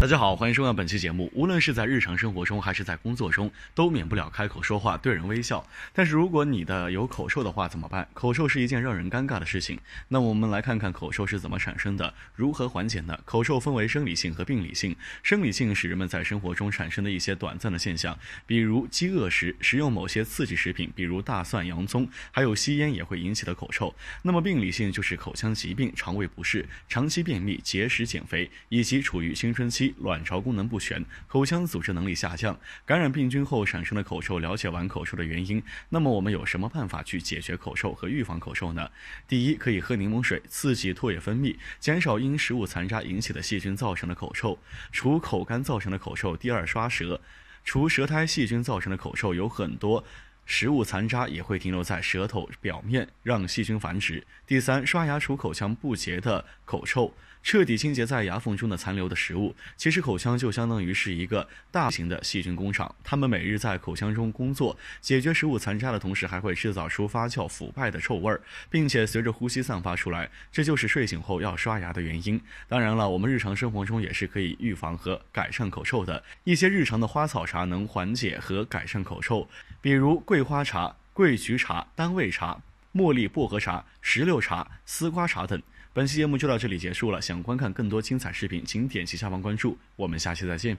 大家好，欢迎收看本期节目。无论是在日常生活中还是在工作中，都免不了开口说话、对人微笑。但是如果你的有口臭的话怎么办？口臭是一件让人尴尬的事情。那我们来看看口臭是怎么产生的，如何缓解呢？口臭分为生理性和病理性。生理性是人们在生活中产生的一些短暂的现象，比如饥饿时食用某些刺激食品，比如大蒜、洋葱，还有吸烟也会引起的口臭。那么病理性就是口腔疾病、肠胃不适、长期便秘、节食减肥以及处于青春期。卵巢功能不全，口腔组织能力下降，感染病菌后产生的口臭。了解完口臭的原因，那么我们有什么办法去解决口臭和预防口臭呢？第一，可以喝柠檬水，刺激唾液分泌，减少因食物残渣引起的细菌造成的口臭，除口干造成的口臭。第二，刷舌，除舌苔细菌造成的口臭。有很多。食物残渣也会停留在舌头表面，让细菌繁殖。第三，刷牙除口腔不洁的口臭，彻底清洁在牙缝中的残留的食物。其实，口腔就相当于是一个大型的细菌工厂，它们每日在口腔中工作，解决食物残渣的同时，还会制造出发酵腐败的臭味儿，并且随着呼吸散发出来。这就是睡醒后要刷牙的原因。当然了，我们日常生活中也是可以预防和改善口臭的。一些日常的花草茶能缓解和改善口臭，比如。桂花茶、桂菊茶、单味茶、茉莉薄荷茶、石榴茶、丝瓜茶等。本期节目就到这里结束了，想观看更多精彩视频，请点击下方关注。我们下期再见。